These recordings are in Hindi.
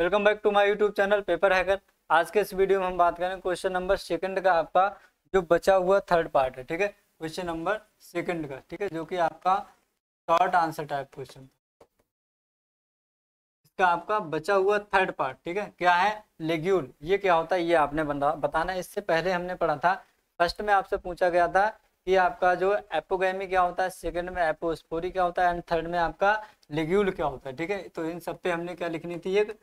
welcome back to my YouTube channel paper hacker आज के इस वीडियो में हम बात करें क्वेश्चन नंबर सेकंड का आपका जो बचा हुआ थर्ड पार्ट है ठीक है क्वेश्चन नंबर सेकंड का ठीक है जो कि आपका शॉर्ट आंसर टाइप क्वेश्चन इसका आपका बचा हुआ थर्ड पार्ट ठीक है क्या है लेग्यूल ये क्या होता है ये आपने बताना इससे पहले हमने पढ़ा था फर्स्ट में आपसे पूछा गया था कि आपका जो एपोगेमी क्या होता है सेकंड में एपोस्पोरी क्या होता है एंड थर्ड में आपका लेग्यूल क्या होता है ठीक है तो इन सब पे हमने क्या लिखनी थी एक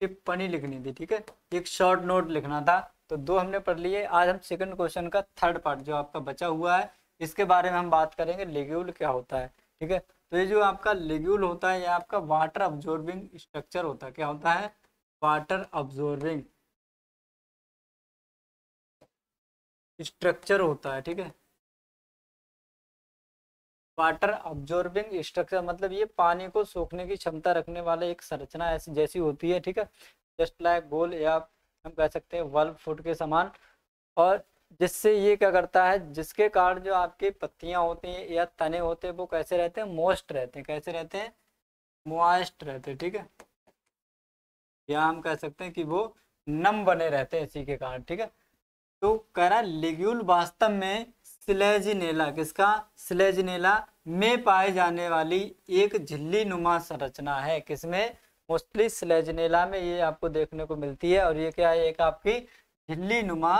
टिप्पणी लिखनी थी ठीक है एक शॉर्ट नोट लिखना था तो दो हमने पढ़ लिए आज हम सेकंड क्वेश्चन का थर्ड पार्ट जो आपका बचा हुआ है इसके बारे में हम बात करेंगे लेग्यूल क्या होता है ठीक है तो ये जो आपका लेग्यूल होता है ये आपका वाटर अब्जॉर्बिंग स्ट्रक्चर होता है क्या होता है वाटर अब्जॉर्बिंग स्ट्रक्चर होता है ठीक है वाटर ऑब्जॉर्बिंग स्ट्रक्चर मतलब ये पानी को सोखने की क्षमता रखने वाला एक संरचना ऐसी जैसी होती है ठीक है जस्ट लाइक गोल या हम कह सकते हैं वर्ल्ड फुट के समान और जिससे ये क्या करता है जिसके कारण जो आपके पत्तियां होती हैं या तने होते हैं वो कैसे रहते हैं मोस्ट रहते हैं कैसे रहते हैं मोस्ट रहते हैं ठीक है या हम कह सकते हैं कि वो नम बने रहते हैं इसी के कारण ठीक है तो कह रहा है लिग्यूल वास्तव में सिलेजिनेला किसका सिलेजिनेला में पाए जाने वाली एक झिल्ली नुमा संरचना है किसमें मोस्टली स्लेजनेला में ये आपको देखने को मिलती है और ये क्या है एक आपकी झिल्ली नुमा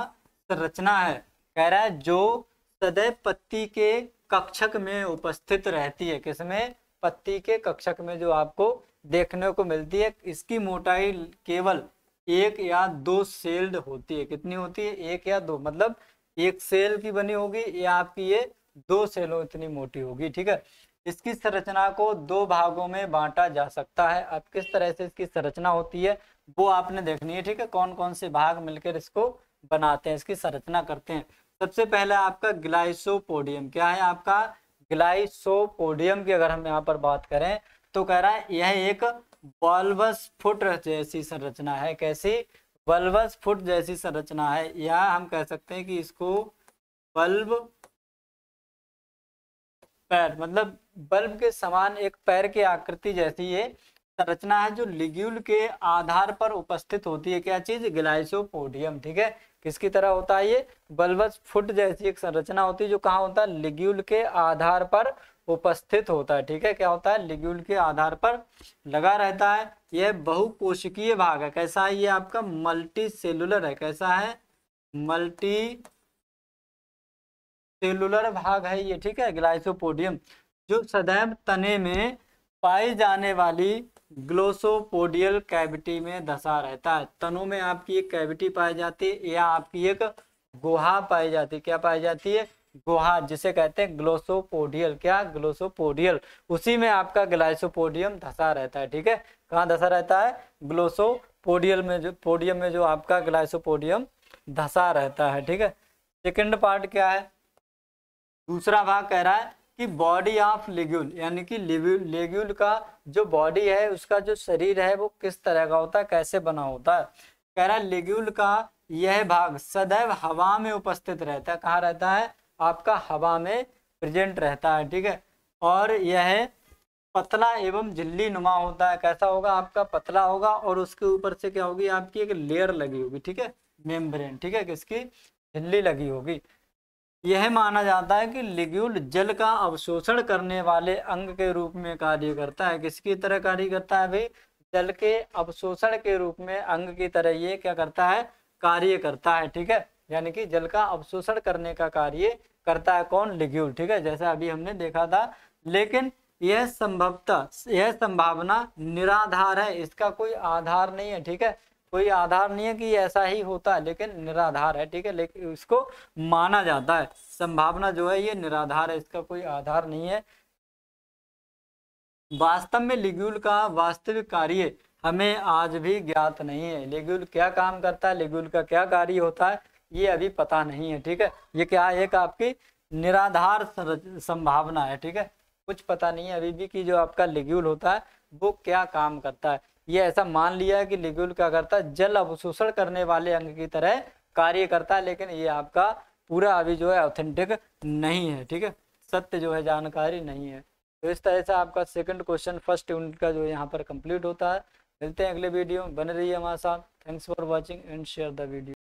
संरचना है कह रहा है जो सदैव पत्ती के कक्षक में उपस्थित रहती है किसमें पत्ती के कक्षक में जो आपको देखने को मिलती है इसकी मोटाई केवल एक या दो सेल्ड होती है कितनी होती है एक या दो मतलब एक सेल की बनी होगी या आपकी ये दो सेलों इतनी मोटी होगी ठीक है इसकी संरचना को दो भागों में बांटा जा सकता है अब किस तरह से इसकी संरचना होती है वो आपने देखनी है ठीक है कौन कौन से भाग मिलकर इसको बनाते हैं इसकी संरचना करते हैं सबसे पहले आपका ग्लाइसोपोडियम क्या है आपका ग्लाइसोपोडियम की अगर हम यहाँ पर बात करें तो कह रहा है यह एक बल्बस फुट जैसी संरचना है कैसी बल्बस फुट जैसी संरचना है या हम कह सकते हैं कि इसको बल्ब पैर मतलब बल्ब के समान एक पैर के आकृति जैसी ये संरचना है जो लिग्यूल के आधार पर उपस्थित होती है क्या चीज ग्लाइसोपोडियम ठीक है किसकी तरह होता है ये बल्बस फुट जैसी एक संरचना होती है जो कहा होता है लिग्यूल के आधार पर उपस्थित होता है ठीक है क्या होता है लिग्यूल के आधार पर लगा रहता है यह बहुकोशिकीय भाग है कैसा है ये आपका मल्टी सेलुलर है कैसा है मल्टी सेलुलर भाग है ये ठीक है ग्लाइसोपोडियम जो सदैव तने में पाई जाने वाली ग्लोसोपोडियल कैविटी में धसा रहता है तनों में आपकी एक कैविटी पाई जाती है या आपकी एक गुहा पाई जाती है क्या पाई जाती है गुहा जिसे कहते हैं ग्लोसोपोडियल क्या ग्लोसोपोडियल उसी में आपका ग्लाइसोपोडियम धसा रहता है ठीक है कहाँ धसा रहता है ग्लोसोपोडियल में जो पोडियम में जो आपका ग्लाइसोपोडियम धसा रहता है ठीक है सेकेंड पार्ट क्या है दूसरा भाग कह रहा है कि बॉडी ऑफ लेग्यूल यानी कि लेग्यूल का जो बॉडी है उसका जो शरीर है वो किस तरह का होता है कैसे बना होता है कह रहा है लेग्यूल का यह भाग सदैव हवा में उपस्थित रहता है कहाँ रहता है आपका हवा में प्रेजेंट रहता है ठीक है और यह पतला एवं झिल्ली नुमा होता है कैसा होगा आपका पतला होगा और उसके ऊपर से क्या होगी आपकी एक लेयर लगी होगी ठीक है मेम्ब्रेन ठीक है किसकी झिल्ली लगी होगी यह माना जाता है कि लिग्यूल जल का अवशोषण करने वाले अंग के रूप में कार्य करता है किसकी तरह कार्य करता है भाई जल के अवशोषण के रूप में अंग की तरह ये क्या करता है कार्य करता है ठीक है यानी कि जल का अवशोषण करने का कार्य करता है कौन लिग्यूल ठीक है जैसा अभी हमने देखा था लेकिन यह संभवतः यह संभावना निराधार है इसका कोई आधार नहीं है ठीक है कोई आधार नहीं है कि ऐसा ही होता है लेकिन निराधार है ठीक है लेकिन इसको माना जाता है संभावना जो है ये निराधार है इसका कोई आधार नहीं है वास्तव में लिग्यूल का वास्तविक कार्य हमें आज भी ज्ञात नहीं है लिग्यूल क्या काम करता है लिग्यूल का क्या कार्य होता है ये अभी पता नहीं है ठीक है ये क्या एक आपकी निराधार संभावना है ठीक है कुछ पता नहीं है अभी भी कि जो आपका लिग्यूल होता है वो क्या काम करता है ये ऐसा मान लिया कि लिग्यूल क्या करता है जल अवशोषण करने वाले अंग की तरह कार्य करता है लेकिन ये आपका पूरा अभी जो है ऑथेंटिक नहीं है ठीक है सत्य जो है जानकारी नहीं है तो इस तरह से आपका सेकंड क्वेश्चन फर्स्ट यूनिट का जो यहाँ पर कंप्लीट होता है मिलते हैं अगले वीडियो में बने रहिए हमारे साथ thanks for watching and share the video